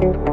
thank you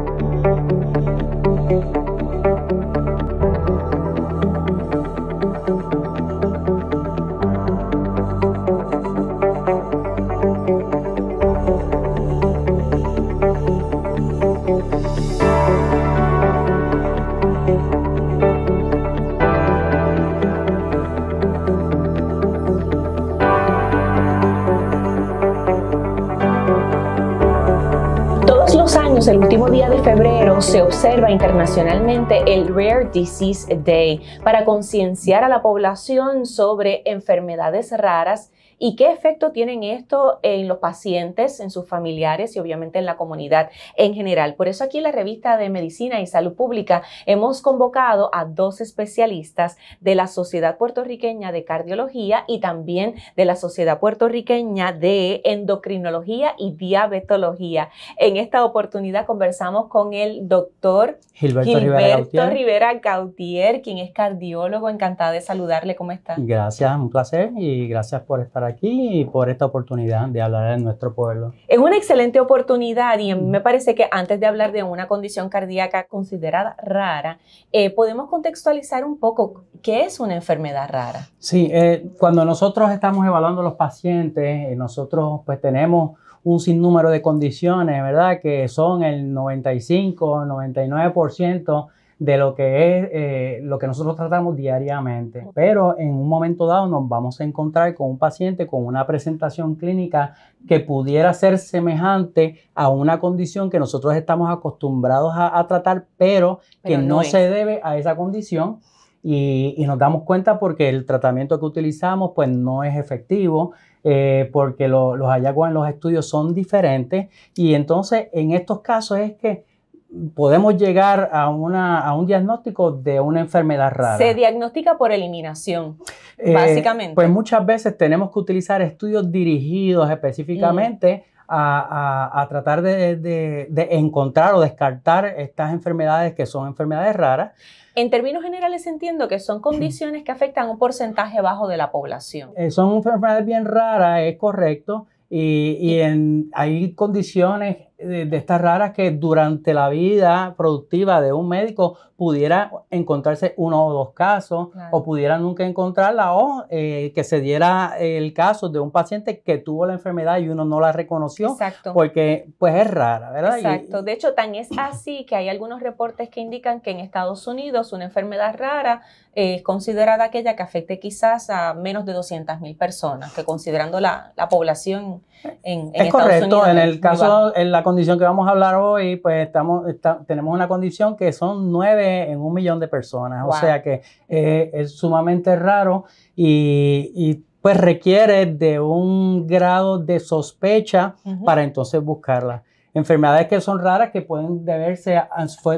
se observa internacionalmente el Rare Disease Day, para concienciar a la población sobre enfermedades raras y qué efecto tienen esto en los pacientes, en sus familiares y obviamente en la comunidad en general. Por eso aquí en la revista de Medicina y Salud Pública hemos convocado a dos especialistas de la Sociedad Puertorriqueña de Cardiología y también de la Sociedad Puertorriqueña de Endocrinología y Diabetología. En esta oportunidad conversamos con el doctor Gilberto, Rivera, Rivera Gautier, quien es cardiólogo. Encantada de saludarle. ¿Cómo está? Gracias, un placer y gracias por estar aquí y por esta oportunidad de hablar de nuestro pueblo. Es una excelente oportunidad y me parece que antes de hablar de una condición cardíaca considerada rara, eh, podemos contextualizar un poco qué es una enfermedad rara. Sí, eh, cuando nosotros estamos evaluando los pacientes, eh, nosotros pues tenemos un sinnúmero de condiciones, ¿verdad? Que son el 95, 99% de lo que es eh, lo que nosotros tratamos diariamente. Pero en un momento dado nos vamos a encontrar con un paciente con una presentación clínica que pudiera ser semejante a una condición que nosotros estamos acostumbrados a, tratar, pero, que no, se debe a esa condición. Y, nos damos cuenta porque el tratamiento que utilizamos pues no es efectivo, eh, porque los hallazgos en los estudios son diferentes. Y entonces en estos casos es que podemos llegar a, una, a, un diagnóstico de una enfermedad rara. Se diagnostica por eliminación, eh, básicamente. Pues muchas veces tenemos que utilizar estudios dirigidos específicamente mm. a, tratar de, encontrar o descartar estas enfermedades que son enfermedades raras. En términos generales entiendo que son condiciones que afectan un porcentaje bajo de la población. Eh, son enfermedades bien raras, es correcto. Y, y en, hay condiciones de, estas raras que durante la vida productiva de un médico pudiera encontrarse uno o dos casos o pudiera nunca encontrarla o eh, que se diera el caso de un paciente que tuvo la enfermedad y uno no la reconoció porque pues es rara, ¿verdad? Exacto. de hecho, tan es así que hay algunos reportes que indican que en Estados Unidos una enfermedad rara eh, es considerada aquella que afecte quizás a menos de 200 mil personas, que considerando la, la población en, es Estados correcto. correcto. En el caso, en la condición que vamos a hablar hoy, pues estamos, tenemos una condición que son nueve en un millón de personas, o sea que eh, es sumamente raro y, pues requiere de un grado de sospecha para entonces buscarla enfermedades que son raras que pueden deberse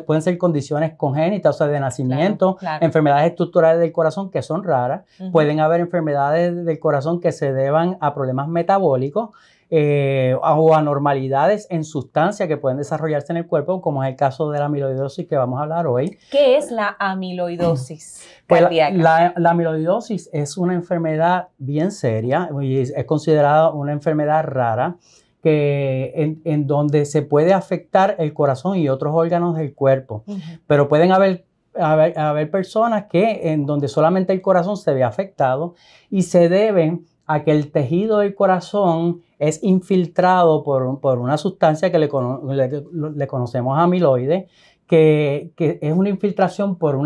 pueden ser condiciones congénitas, o sea, de nacimiento, enfermedades estructurales del corazón que son raras, pueden haber enfermedades del corazón que se deban a problemas metabólicos eh, o anormalidades en sustancias que pueden desarrollarse en el cuerpo, como es el caso de la amiloidosis que vamos a hablar hoy. ¿Qué es la amiloidosis? Pues la, amiloidosis es una enfermedad bien seria y es, considerada una enfermedad rara. Que en, donde se puede afectar el corazón y otros órganos del cuerpo. Pero pueden haber haber, haber personas que en donde solamente el corazón se ve afectado y se deben a que el tejido del corazón es infiltrado por, una sustancia que le, conocemos amiloide, que, que, es una infiltración por,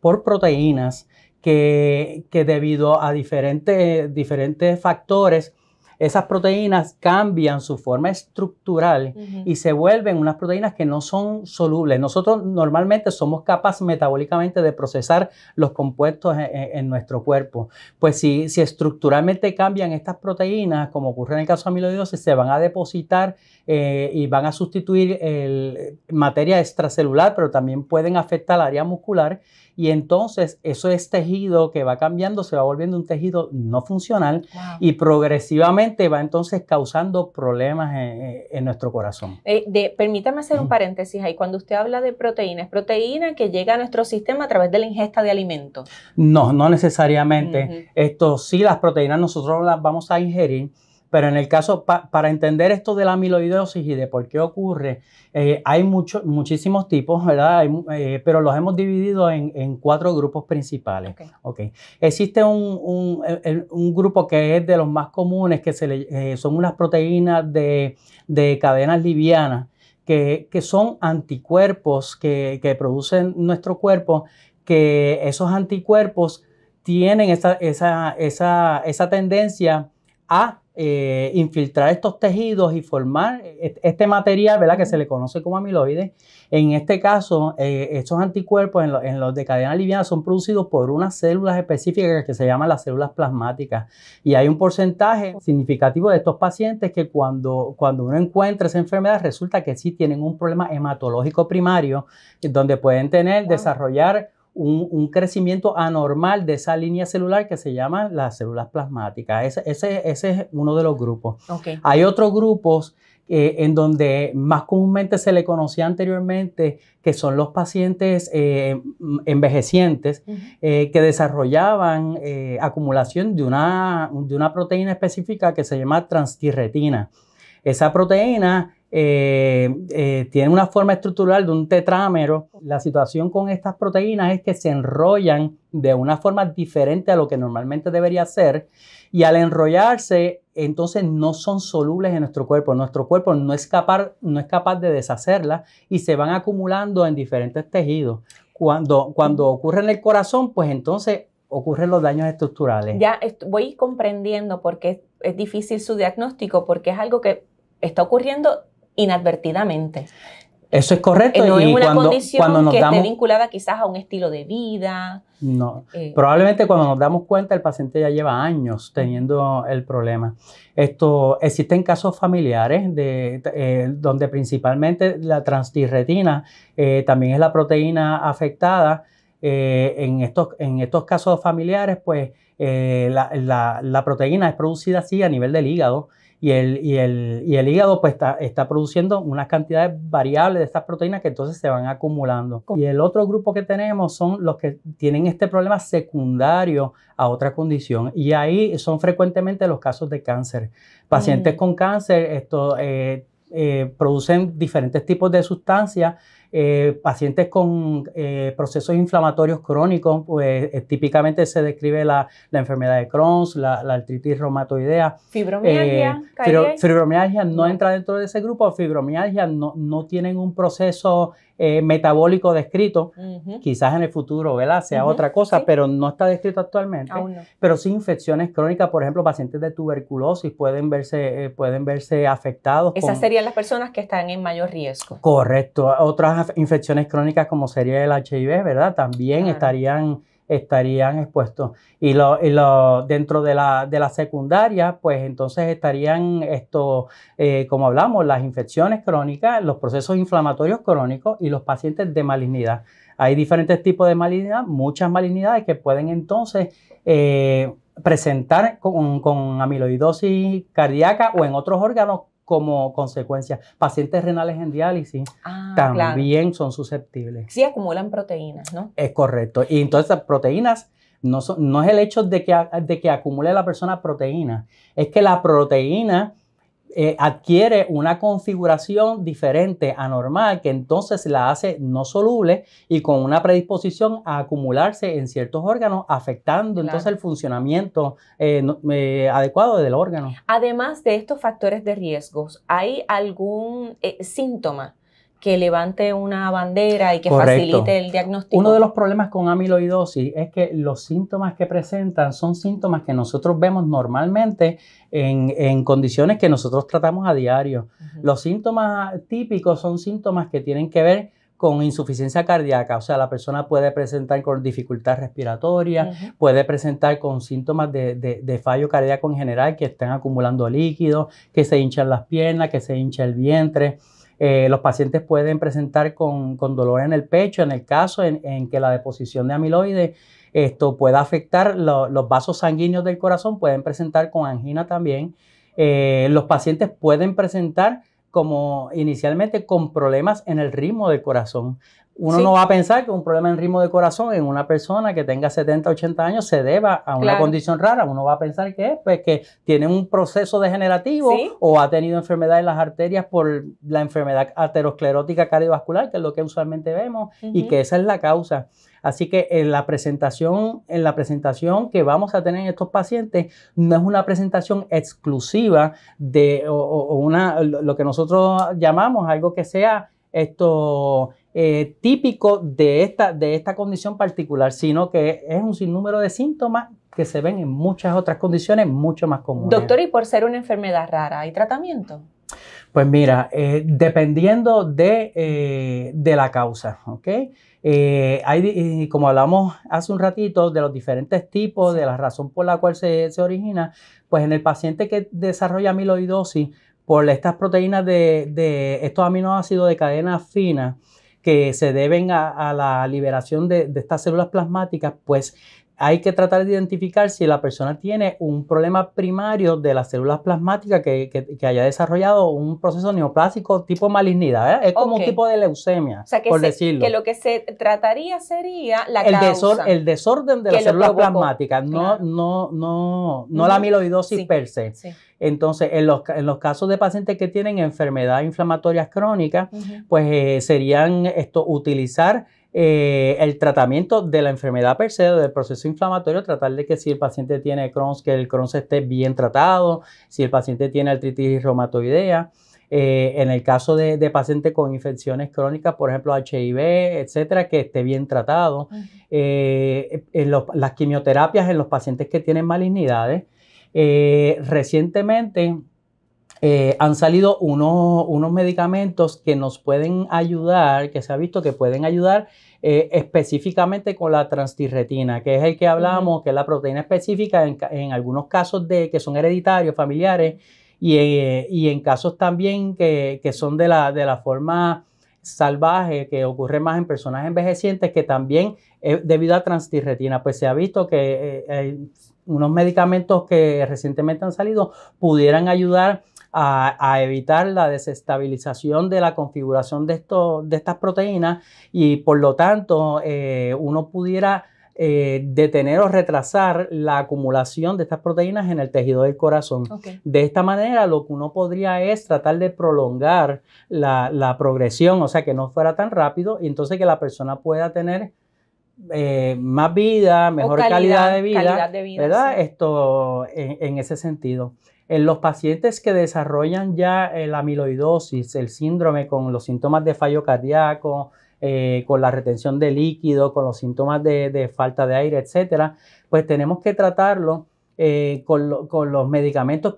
por proteínas que, debido a diferentes factores esas proteínas cambian su forma estructural y se vuelven unas proteínas que no son solubles. Nosotros normalmente somos capaces metabólicamente de procesar los compuestos en, nuestro cuerpo. Pues si, si, estructuralmente cambian estas proteínas, como ocurre en el caso de amiloidosis, se van a depositar eh, y van a sustituir el, eh, materia extracelular, pero también pueden afectar al área muscular y entonces eso es tejido que va cambiando, se va volviendo un tejido no funcional y progresivamente va entonces causando problemas en, nuestro corazón. Eh, permítame hacer un paréntesis ahí. Cuando usted habla de proteínas, proteína que llega a nuestro sistema a través de la ingesta de alimentos. No, no necesariamente. Esto sí, las proteínas nosotros las vamos a ingerir pero en el caso, para entender esto de la amiloidosis y de por qué ocurre, eh, hay mucho, muchísimos tipos, ¿verdad? Eh, pero los hemos dividido en, cuatro grupos principales. Okay. Existe un, grupo que es de los más comunes, que se eh, son unas proteínas de, cadenas livianas, que, son anticuerpos que, producen nuestro cuerpo, que esos anticuerpos tienen esa, esa tendencia a eh, infiltrar estos tejidos y formar e-, este material, ¿verdad? Que se le conoce como amiloide. En este caso, eh, estos anticuerpos en, los de cadena liviana son producidos por unas células específicas que se llaman las células plasmáticas. Y hay un porcentaje significativo de estos pacientes que cuando, cuando uno encuentra esa enfermedad resulta que sí tienen un problema hematológico primario, eh, donde pueden tener, desarrollar un, crecimiento anormal de esa línea celular que se llama las células plasmáticas. Ese, es uno de los grupos. Hay otros grupos eh, en donde más comúnmente se le conocía anteriormente que son los pacientes eh, envejecientes eh, que desarrollaban acumulación de una, de una proteína específica que se llama transtirretina. Esa proteína eh, eh tienen una forma estructural de un tetrámero. La situación con estas proteínas es que se enrollan de una forma diferente a lo que normalmente debería ser y al enrollarse entonces no son solubles en nuestro cuerpo. Nuestro cuerpo no es capaz, no es capaz de deshacerlas y se van acumulando en diferentes tejidos. Cuando, cuando ocurre en el corazón, pues entonces ocurren los daños estructurales. Ya voy comprendiendo por qué es difícil su diagnóstico, porque es algo que está ocurriendo inadvertidamente. Eso es correcto. no es una cuando, condición que esté vinculada quizás a un estilo de vida. No. Eh. probablemente cuando nos damos cuenta el paciente ya lleva años teniendo el problema. Esto existen casos familiares de, eh, donde principalmente la transtirretina eh, también es la proteína afectada. en estos en estos casos familiares, pues eh, la, proteína es producida así a nivel del hígado y el, el, hígado pues está, produciendo unas cantidades variables de estas proteínas que entonces se van acumulando. Y el otro grupo que tenemos son los que tienen este problema secundario a otra condición y ahí son frecuentemente los casos de cáncer. Pacientes mm. con cáncer esto, eh, eh, producen diferentes tipos de sustancias eh, pacientes con eh, procesos inflamatorios crónicos, pues eh, típicamente se describe la, enfermedad de Crohn's, la, artritis reumatoidea. Fibromialgia. Fibromialgia no entra dentro de ese grupo, fibromialgia no, no tienen un proceso eh, metabólico descrito, quizás en el futuro, ¿verdad? Sea otra cosa, pero no está descrito actualmente. Pero sí infecciones crónicas, por ejemplo, pacientes de tuberculosis pueden verse, eh, pueden verse afectados. Esas serían las personas que están en mayor riesgo. Correcto. Otras infecciones crónicas como sería el HIV, ¿verdad? También estarían estarían expuestos. Y, lo, dentro de la, de la secundaria, pues entonces estarían esto, eh, como hablamos, las infecciones crónicas, los procesos inflamatorios crónicos y los pacientes de malignidad. Hay diferentes tipos de malignidad, muchas malignidades que pueden entonces eh, presentar con, con amiloidosis cardíaca o en otros órganos como consecuencia. Pacientes renales en diálisis ah, también son susceptibles. Sí, acumulan proteínas, ¿no? Es correcto. Y entonces las proteínas no, son, no es el hecho de que, de que acumule la persona proteínas, es que la proteína eh, adquiere una configuración diferente, a normal que entonces la hace no soluble y con una predisposición a acumularse en ciertos órganos, afectando entonces el funcionamiento eh, eh, adecuado del órgano. Además de estos factores de riesgos, ¿hay algún síntoma que levante una bandera y que facilite el diagnóstico. Uno de los problemas con amiloidosis es que los síntomas que presentan son síntomas que nosotros vemos normalmente en, condiciones que nosotros tratamos a diario. Los síntomas típicos son síntomas que tienen que ver con insuficiencia cardíaca, o sea, la persona puede presentar con dificultad respiratoria, puede presentar con síntomas de, de, fallo cardíaco en general, que están acumulando líquido, que se hinchan las piernas, que se hincha el vientre. Eh, los pacientes pueden presentar con, dolor en el pecho en el caso en, que la deposición de amiloide esto pueda afectar los vasos sanguíneos del corazón, pueden presentar con angina también. Eh, los pacientes pueden presentar como inicialmente con problemas en el ritmo del corazón. Uno no va a pensar que un problema en ritmo de corazón en una persona que tenga 70, 80 años se deba a una condición rara. Uno va a pensar que es pues, que tiene un proceso degenerativo o ha tenido enfermedad en las arterias por la enfermedad aterosclerótica cardiovascular, que es lo que usualmente vemos, y que esa es la causa. Así que en la presentación, en la presentación que vamos a tener en estos pacientes no es una presentación exclusiva de lo que nosotros llamamos algo que sea esto eh, típico de esta, de esta condición particular, sino que es un sinnúmero de síntomas que se ven en muchas otras condiciones mucho más comunes. Doctor, y por ser una enfermedad rara, ¿hay tratamiento? Pues mira, eh, dependiendo eh, de, la causa, ¿ok? Eh, como hablamos hace un ratito de los diferentes tipos, de la razón por la cual se, origina, pues en el paciente que desarrolla amiloidosis por estas proteínas de, estos aminoácidos de cadena fina que se deben a, la liberación de, de, estas células plasmáticas, pues hay que tratar de identificar si la persona tiene un problema primario de las células plasmáticas que, que, haya desarrollado un proceso neoplásico tipo malignidad. Es como un tipo de leucemia, por decirlo. Que lo que se trataría sería la causa el desorden de las células plasmáticas, no, no, no, no la amiloidosis per se. Entonces, en los, en los, casos de pacientes que tienen enfermedades inflamatorias crónicas, pues eh, serían esto, utilizar eh, el tratamiento de la enfermedad per se, del proceso inflamatorio, tratar de que si el paciente tiene Crohn's, que el Crohn esté bien tratado, si el paciente tiene artritis reumatoidea. Eh, en el caso de, paciente pacientes con infecciones crónicas, por ejemplo, HIV, etcétera, que esté bien tratado. Eh, en las quimioterapias en los pacientes que tienen malignidades. recientemente, eh, han salido unos, medicamentos que nos pueden ayudar, que se ha visto que pueden ayudar eh, específicamente con la transtirretina, que es el que hablamos, que es la proteína específica en, algunos casos de, que son hereditarios, familiares, y, eh, en casos también que, son de la, forma salvaje que ocurre más en personas envejecientes que también debido a transtirretina, pues se ha visto que unos medicamentos que recientemente han salido pudieran ayudar a, evitar la desestabilización de la configuración de, esto, de estas proteínas y por lo tanto eh, uno pudiera eh, detener o retrasar la acumulación de estas proteínas en el tejido del corazón. De esta manera, lo que uno podría es tratar de prolongar la, progresión, o sea, que no fuera tan rápido y entonces que la persona pueda tener eh, más vida, mejor calidad, de vida, de ¿verdad? Esto en ese sentido. En los pacientes que desarrollan ya eh, la amiloidosis, el síndrome con los síntomas de fallo cardíaco, eh, con la retención de líquido, con los síntomas de, falta de aire, etcétera, pues tenemos que tratarlo eh, con, los medicamentos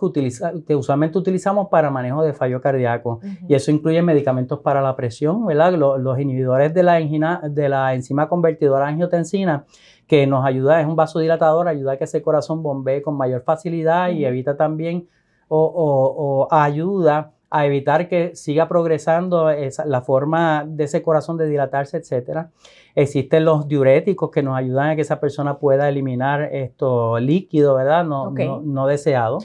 que, usualmente utilizamos para manejo de fallo cardíaco. Y eso incluye medicamentos para la presión, Los, inhibidores de la, de la enzima convertidora angiotensina que nos ayuda, es un vasodilatador, ayuda a que ese corazón bombee con mayor facilidad y evita también o, ayuda a evitar que siga progresando esa, la forma de ese corazón de dilatarse, etc. Existen los diuréticos que nos ayudan a que esa persona pueda eliminar esto líquido, ¿verdad? No, no, deseado.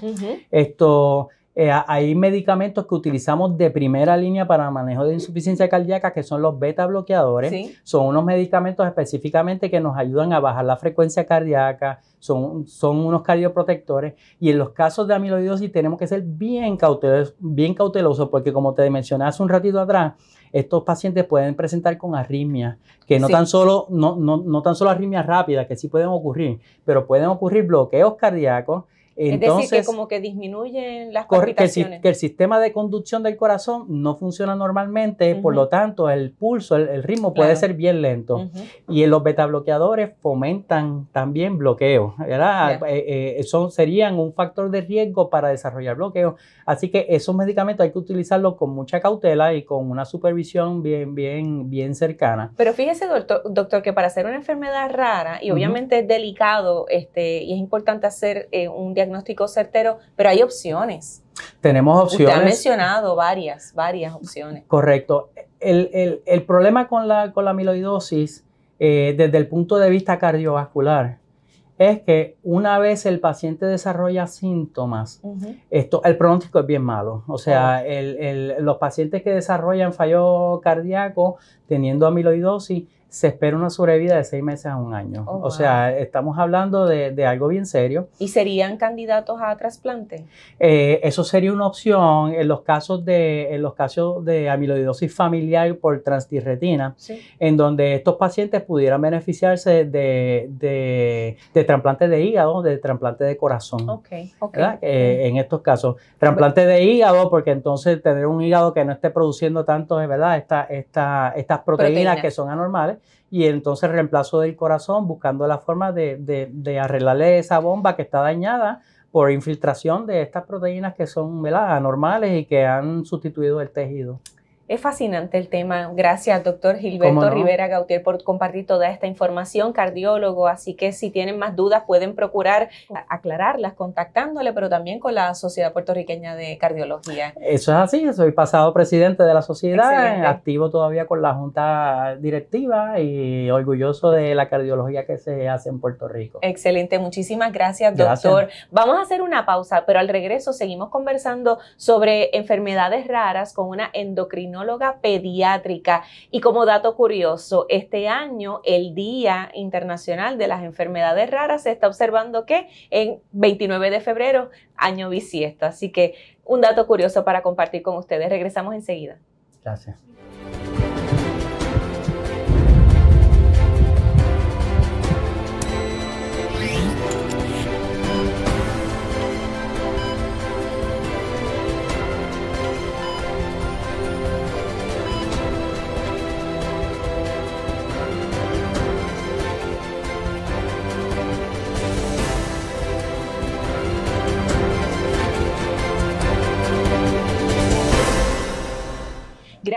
Esto eh, hay medicamentos que utilizamos de primera línea para manejo de insuficiencia cardíaca, que son los beta bloqueadores. Son unos medicamentos específicamente que nos ayudan a bajar la frecuencia cardíaca, son, unos cardioprotectores. Y en los casos de amiloidosis tenemos que ser bien cautelosos, bien cautelosos porque como te mencioné hace un ratito atrás, estos pacientes pueden presentar con arritmias, que no, tan solo, no, no, no tan solo arritmias rápidas, que sí pueden ocurrir, pero pueden ocurrir bloqueos cardíacos es decir, que como que disminuyen las palpitaciones. Que, el sistema de conducción del corazón no funciona normalmente, por lo tanto el pulso, el, ritmo puede ser bien lento. Y los betabloqueadores fomentan también bloqueo, ¿verdad? Eh, eh, serían un factor de riesgo para desarrollar bloqueo. Así que esos medicamentos hay que utilizarlos con mucha cautela y con una supervisión bien, bien, bien cercana. Pero fíjese, doctor, que para hacer una enfermedad rara, y obviamente es delicado este, y es importante hacer eh, un diagnóstico, diagnóstico certero, pero hay opciones. Tenemos opciones. Usted ha mencionado varias, varias opciones. Correcto. El, problema con la, con la amiloidosis, eh, desde el punto de vista cardiovascular, es que una vez el paciente desarrolla síntomas, esto, el pronóstico es bien malo. O sea, los pacientes que desarrollan fallo cardíaco teniendo amiloidosis se espera una sobrevida de seis meses a un año. Oh, o sea, estamos hablando de, algo bien serio. ¿Y serían candidatos a trasplante? Eh, eso sería una opción en los casos de, en los casos de amiloidosis familiar por transtirretina, en donde estos pacientes pudieran beneficiarse de, de, de trasplante de hígado, de trasplante de corazón. okay. en estos casos. Trasplante de hígado, porque entonces tener un hígado que no esté produciendo tanto, ¿verdad? Esta, esta, estas proteínas que son anormales y entonces reemplazo del corazón buscando la forma de, arreglarle esa bomba que está dañada por infiltración de estas proteínas que son anormales y que han sustituido el tejido. Es fascinante el tema. Gracias, doctor Gilberto Rivera Gautier, por compartir toda esta información, cardiólogo. Así que si tienen más dudas, pueden procurar aclararlas contactándole, pero también con la Sociedad Puertorriqueña de Cardiología. Eso es así. Soy pasado presidente de la sociedad, activo todavía con la Junta Directiva y orgulloso de la cardiología que se hace en Puerto Rico. Excelente. Muchísimas gracias, doctor. Vamos a hacer una pausa, pero al regreso seguimos conversando sobre enfermedades raras con una endocrinología pediátrica. Y como dato curioso, este año el Día Internacional de las Enfermedades Raras se está observando que en 29 de febrero, año bisiesto. Así que un dato curioso para compartir con ustedes. Regresamos enseguida. Gracias.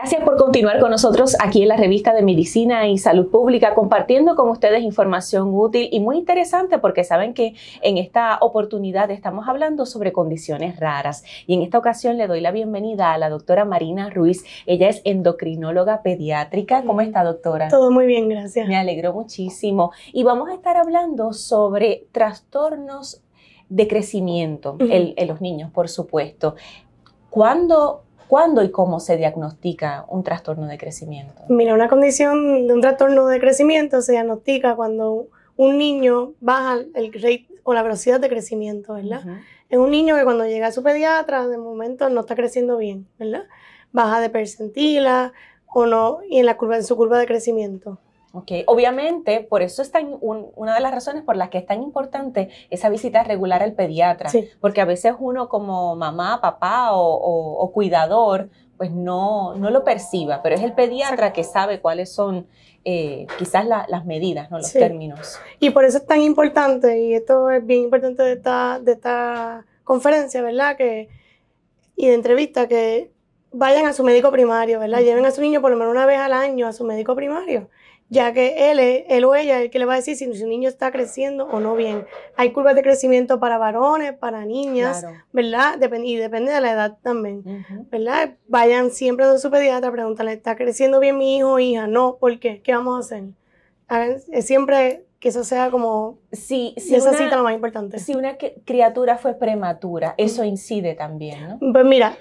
Gracias por continuar con nosotros aquí en la revista de Medicina y Salud Pública, compartiendo con ustedes información útil y muy interesante porque saben que en esta oportunidad estamos hablando sobre condiciones raras. Y en esta ocasión le doy la bienvenida a la doctora Marina Ruiz. Ella es endocrinóloga pediátrica. ¿Cómo está, doctora? Todo muy bien, gracias. Me alegro muchísimo. Y vamos a estar hablando sobre trastornos de crecimiento en, en los niños, por supuesto. ¿Cuándo ¿Cuándo y cómo se diagnostica un trastorno de crecimiento? Mira, una condición de un trastorno de crecimiento se diagnostica cuando un niño baja el rate o la velocidad de crecimiento, ¿verdad? Es un niño que cuando llega a su pediatra, de momento no está creciendo bien, ¿verdad? Baja de percentila o no, y en la curva, en su curva de crecimiento. Okay. Obviamente, por eso es tan, una de las razones por las que es tan importante esa visita regular al pediatra, porque a veces uno como mamá, papá o, cuidador, pues no, no, lo perciba, pero es el pediatra que sabe cuáles son eh, quizás las medidas, ¿no? los términos. Y por eso es tan importante, y esto es bien importante de esta, de esta conferencia, ¿verdad? Que, y de entrevista, que vayan a su médico primario, ¿verdad? Lleven a su niño por lo menos una vez al año a su médico primario ya que él, él o ella es el que le va a decir si su niño está creciendo o no bien. Hay curvas de crecimiento para varones, para niñas, ¿verdad? y depende de la edad también, ¿verdad? Vayan siempre a su pediatra, pregúntale, ¿está creciendo bien mi hijo o hija? No, ¿por qué? ¿Qué vamos a hacer? Eh, siempre que eso sea como si, si esa una, lo más importante. Si una criatura fue prematura, eso incide también, ¿no? Pues mira,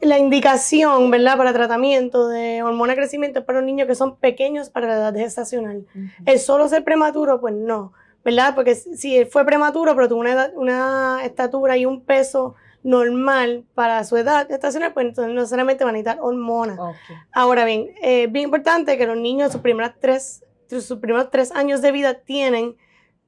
la indicación, ¿verdad?, para tratamiento de hormona de crecimiento es para los niños que son pequeños para la edad gestacional. El solo ser prematuro, pues no, ¿verdad? Porque si él fue prematuro, pero tuvo una, una estatura y un peso normal para su edad gestacional, pues entonces no necesariamente van a necesitar hormonas. Ahora bien, es eh, bien importante que los niños, sus primeras tres sus primeros tres años de vida tienen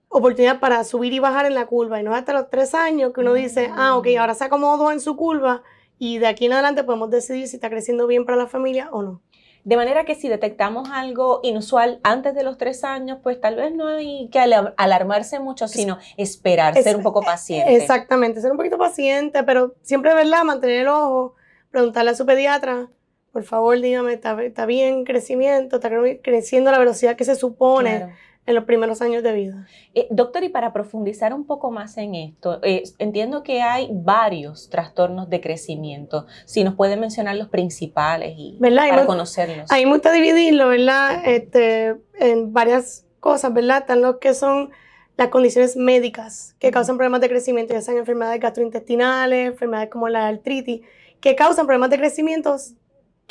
oportunidad para subir y bajar en la curva. Y no es hasta los tres años que uno dice, ah, ok, mm. ahora se acomodó en su curva y de aquí en adelante podemos decidir si está creciendo bien para la familia o no. De manera que si detectamos algo inusual antes de los tres años, pues tal vez no hay que alarmarse mucho, sino esperar, ser un poco paciente. Exactamente, ser un poquito paciente, pero siempre, ¿verdad? Mantener el ojo, preguntarle a su pediatra, por favor, dígame, ¿está bien crecimiento? ¿Está creciendo a la velocidad que se supone? en los primeros años de vida. Eh, doctor, y para profundizar un poco más en esto, eh, entiendo que hay varios trastornos de crecimiento. Si nos puede mencionar los principales y para ahí conocerlos. Ahí me gusta dividirlo, ¿verdad? Este, en varias cosas, ¿verdad? Están los que son las condiciones médicas que causan problemas de crecimiento, ya sean enfermedades gastrointestinales, enfermedades como la artritis, que causan problemas de crecimiento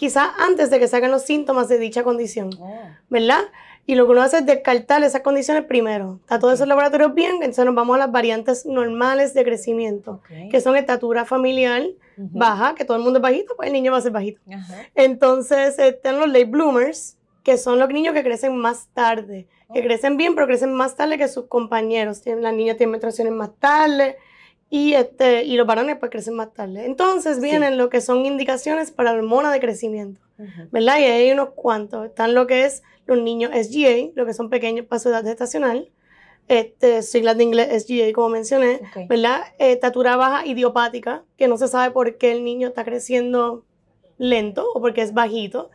quizás antes de que salgan los síntomas de dicha condición, oh. ¿verdad? Y lo que uno hace es descartar esas condiciones primero. Está todos esos laboratorios bien, entonces nos vamos a las variantes normales de crecimiento, que son estatura familiar baja, que todo el mundo es bajito, pues el niño va a ser bajito. Entonces están los late bloomers, que son los niños que crecen más tarde, que crecen bien, pero crecen más tarde que sus compañeros. Las niñas tienen menstruaciones más tarde, y, este, y los varones pues crecen más tarde. Entonces vienen lo que son indicaciones para hormona de crecimiento, ¿verdad? Y hay unos cuantos. Están lo que es los niños SGA, lo que son pequeños para su edad gestacional, este, siglas de inglés SGA, como mencioné, ¿verdad? Estatura baja idiopática, que no se sabe por qué el niño está creciendo lento o porque es bajito.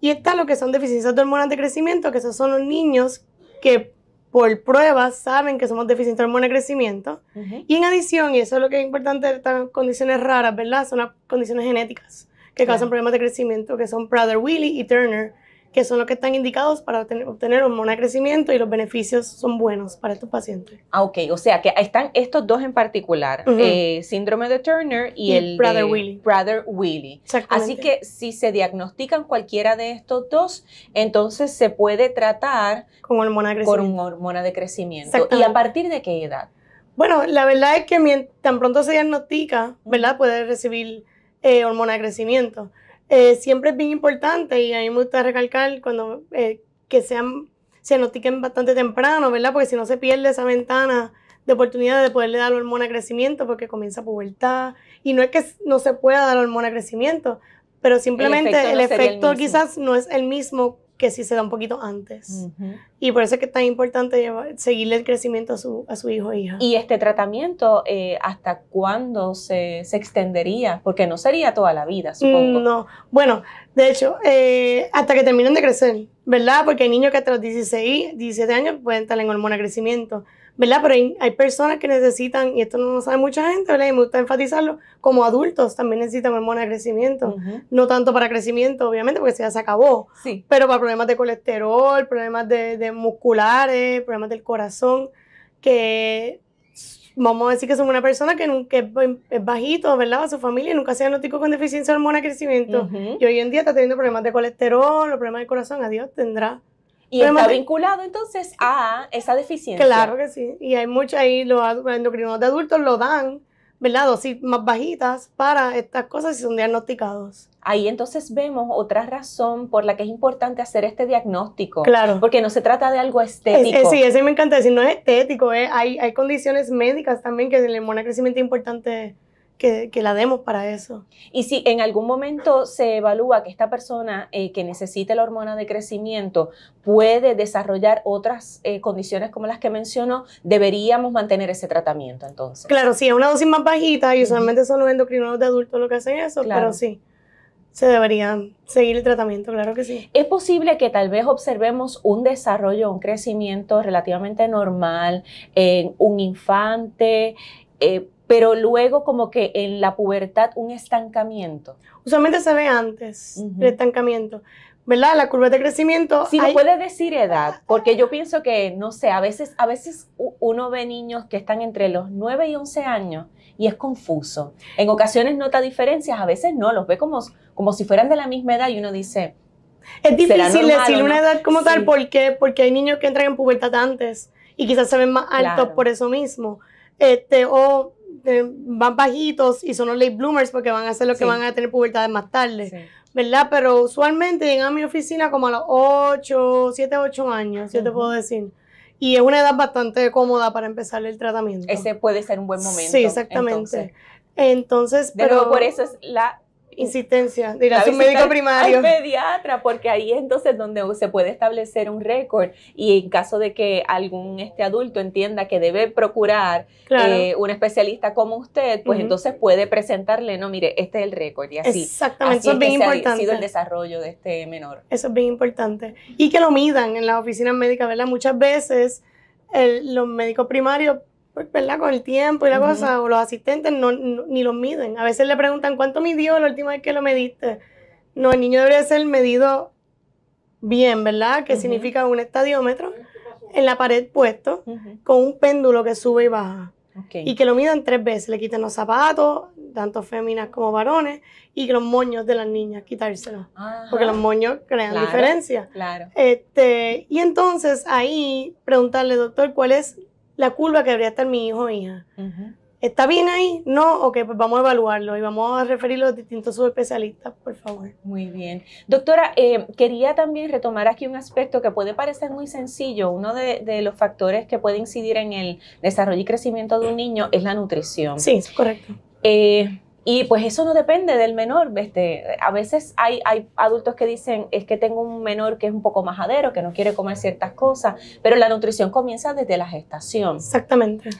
Y está lo que son deficiencias de hormonas de crecimiento, que esos son los niños que por pruebas saben que somos deficientes de hormona de crecimiento. Y en adición, y eso es lo que es importante de estas condiciones raras, ¿verdad? Son las condiciones genéticas que causan problemas de crecimiento, que son Prader-Willi y Turner, que son los que están indicados para obtener hormona de crecimiento y los beneficios son buenos para estos pacientes. Ah, ok, o sea que están estos dos en particular, eh, síndrome de Turner y, el brother willy. brother Así que si se diagnostican cualquiera de estos dos, entonces se puede tratar con hormona de crecimiento. Con hormona de crecimiento. ¿Y a partir de qué edad? Bueno, la verdad es que tan pronto se diagnostica, ¿verdad? Puede recibir eh, hormona de crecimiento. Eh, siempre es bien importante y a mí me gusta recalcar cuando eh, que sean, se notiquen bastante temprano, ¿verdad? Porque si no se pierde esa ventana de oportunidad de poderle dar hormona a crecimiento porque comienza pubertad y no es que no se pueda dar hormona a crecimiento, pero simplemente el efecto, quizás no es el mismo que si se da un poquito antes. Y por eso es que es tan importante llevar, seguirle el crecimiento a su, a su hijo o hija. ¿Y este tratamiento eh, hasta cuándo se, extendería? Porque no sería toda la vida, supongo. No, bueno, de hecho, eh, hasta que terminen de crecer, ¿verdad? Porque hay niños que hasta los 16, 17 años pueden estar en hormona de crecimiento. ¿verdad? Pero hay, hay, personas que necesitan, y esto no lo sabe mucha gente, ¿verdad? Y me gusta enfatizarlo, como adultos también necesitan hormonas de crecimiento. No tanto para crecimiento, obviamente, porque ya se acabó. Pero para problemas de colesterol, problemas de, musculares, problemas del corazón, que vamos a decir que somos una persona que, es bajito, ¿verdad? A su familia nunca se diagnosticó con deficiencia de hormona de crecimiento. Y hoy en día está teniendo problemas de colesterol, problemas del corazón, adiós, tendrá y está vinculado entonces a esa deficiencia. Claro que sí. Y hay mucha ahí, los endocrinos de adultos lo dan, ¿verdad? Dosis más bajitas para estas cosas si son diagnosticados. Ahí entonces vemos otra razón por la que es importante hacer este diagnóstico. Claro. Porque no se trata de algo estético. sí, eso me encanta decir, no es estético. Eh, hay, hay condiciones médicas también que el hormona crecimiento importante que, la demos para eso. Y si en algún momento se evalúa que esta persona eh, que necesita la hormona de crecimiento puede desarrollar otras eh, condiciones como las que mencionó, deberíamos mantener ese tratamiento entonces. Claro, si es una dosis más bajita y usualmente son los endocrinólogos de adultos los que hacen eso, claro. pero sí se deberían seguir el tratamiento, claro que sí. Es posible que tal vez observemos un desarrollo, un crecimiento relativamente normal en un infante. Eh, pero luego como que en la pubertad un estancamiento. Usualmente se ve antes el estancamiento. ¿Verdad? La curva de crecimiento. Si no puedes decir edad, porque yo pienso que, no sé, a veces, a veces uno ve niños que están entre los 9 y 11 años y es confuso. En ocasiones nota diferencias, a veces no, los ve como, como si fueran de la misma edad y uno dice, es difícil decir una edad como tal, tal qué? porque hay niños que entran en pubertad antes y quizás se ven más altos por eso mismo. Este, o este, van bajitos y son los late bloomers porque van a ser los que van a tener pubertades más tarde. ¿Verdad? Pero usualmente llegan a mi oficina como a los 8, 7, 8 años, yo te puedo decir. Y es una edad bastante cómoda para empezar el tratamiento. Ese puede ser un buen momento. Sí, exactamente. Entonces, pero... por eso es la Insistencia dirá médico primario. Al pediatra, porque ahí entonces donde se puede establecer un récord y en caso de que algún este adulto entienda que debe procurar eh, un especialista como usted, pues entonces puede presentarle, no, mire, este es el récord y así. Exactamente, eso es bien importante. Ha sido el desarrollo de este menor. Eso es bien importante. Y que lo midan en las oficinas médicas, ¿verdad? Muchas veces los médicos primarios pues, con el tiempo y la cosa, o los asistentes ni los miden. A veces le preguntan, ¿cuánto midió la última vez que lo mediste? No, el niño debería ser medido bien, ¿verdad? Que significa un estadiómetro en la pared puesto con un péndulo que sube y baja. Y que lo midan tres veces, le quiten los zapatos, tanto féminas como varones, y que los moños de las niñas, quitárselos. Porque los moños crean diferencia. Claro. Este, y entonces ahí preguntarle, doctor, ¿cuál es la curva que debería estar mi hijo o hija. ¿Está bien ahí? No, ok, pues vamos a evaluarlo y vamos a referirlo a distintos subespecialistas, por favor. Muy bien. Doctora, eh, quería también retomar aquí un aspecto que puede parecer muy sencillo. Uno de, los factores que puede incidir en el desarrollo y crecimiento de un niño es la nutrición. Sí, correcto. Eh, y pues eso no depende del menor. Este, a veces hay, hay adultos que dicen, es que tengo un menor que es un poco majadero, que no quiere comer ciertas cosas, pero la nutrición comienza desde la gestación. Exactamente.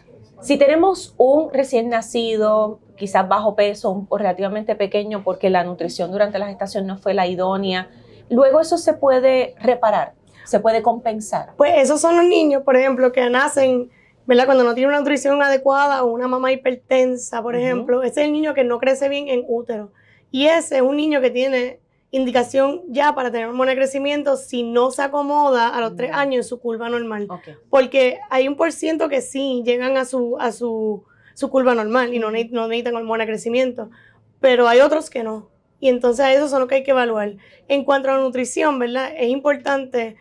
Si tenemos un recién nacido, quizás bajo peso o relativamente pequeño, porque la nutrición durante la gestación no fue la idónea, luego eso se puede reparar, se puede compensar. Pues esos son los niños, por ejemplo, que nacen ¿verdad? Cuando no tiene una nutrición adecuada o una mamá hipertensa, por ejemplo, ese es el niño que no crece bien en útero. Y ese es un niño que tiene indicación ya para tener hormona de crecimiento si no se acomoda a los tres años en su curva normal. Porque hay un por ciento que sí llegan a su, a su, curva normal y no, necesitan hormona crecimiento, pero hay otros que no. Y entonces a eso son los que hay que evaluar. En cuanto a la nutrición, ¿verdad? Es importante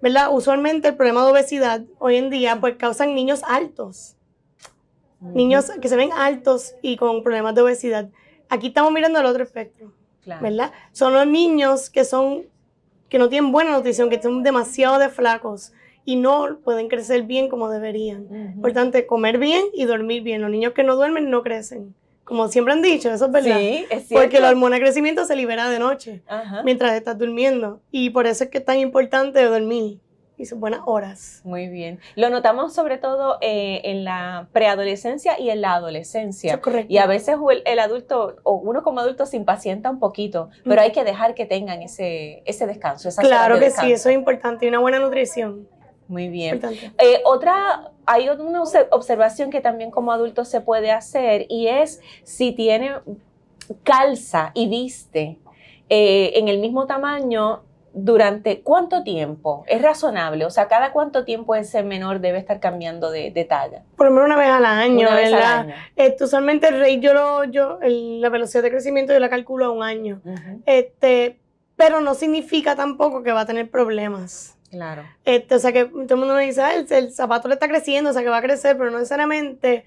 ¿verdad? Usualmente el problema de obesidad hoy en día pues causan niños altos. Niños que se ven altos y con problemas de obesidad. Aquí estamos mirando el otro espectro, ¿verdad? Son los niños que son que no tienen buena nutrición, que son demasiado de flacos y no pueden crecer bien como deberían. Importante tanto, comer bien y dormir bien. Los niños que no duermen no crecen como siempre han dicho, eso es verdad. Sí, es cierto. Porque la hormona de crecimiento se libera de noche, mientras estás durmiendo. Y por eso es que es tan importante dormir y sus buenas horas. Muy bien. Lo notamos sobre todo eh, en la preadolescencia y en la adolescencia. correcto. Y a veces el, adulto, o uno como adulto, se impacienta un poquito, pero mm. hay que dejar que tengan ese, ese descanso. Esa claro que sí, eso es importante. Y una buena nutrición. Muy bien. Eh, otra, hay una observación que también como adulto se puede hacer y es si tiene calza y viste eh, en el mismo tamaño durante cuánto tiempo es razonable, o sea, cada cuánto tiempo ese menor debe estar cambiando de, talla. Por lo menos una vez al año, ¿verdad? Este, el rey yo lo, yo, la velocidad de crecimiento yo la calculo a un año. Este, pero no significa tampoco que va a tener problemas. Claro. Este, o sea que todo el mundo me dice, el, zapato le está creciendo, o sea que va a crecer, pero no necesariamente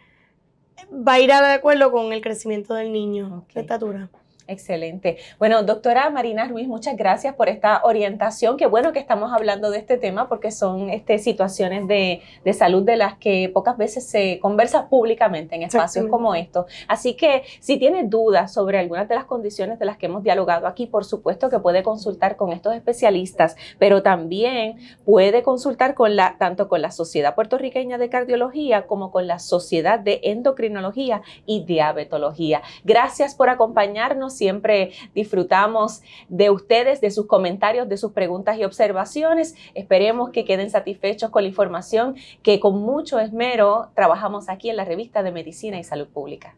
va a ir de acuerdo con el crecimiento del niño, de estatura. Excelente. Bueno, doctora Marina Ruiz, muchas gracias por esta orientación. Qué bueno que estamos hablando de este tema porque son este, situaciones de, salud de las que pocas veces se conversa públicamente en espacios como estos. Así que si tiene dudas sobre algunas de las condiciones de las que hemos dialogado aquí, por supuesto que puede consultar con estos especialistas, pero también puede consultar con la, tanto con la Sociedad Puertorriqueña de Cardiología como con la Sociedad de Endocrinología y Diabetología. Gracias por acompañarnos Siempre disfrutamos de ustedes, de sus comentarios, de sus preguntas y observaciones. Esperemos que queden satisfechos con la información que con mucho esmero trabajamos aquí en la revista de Medicina y Salud Pública.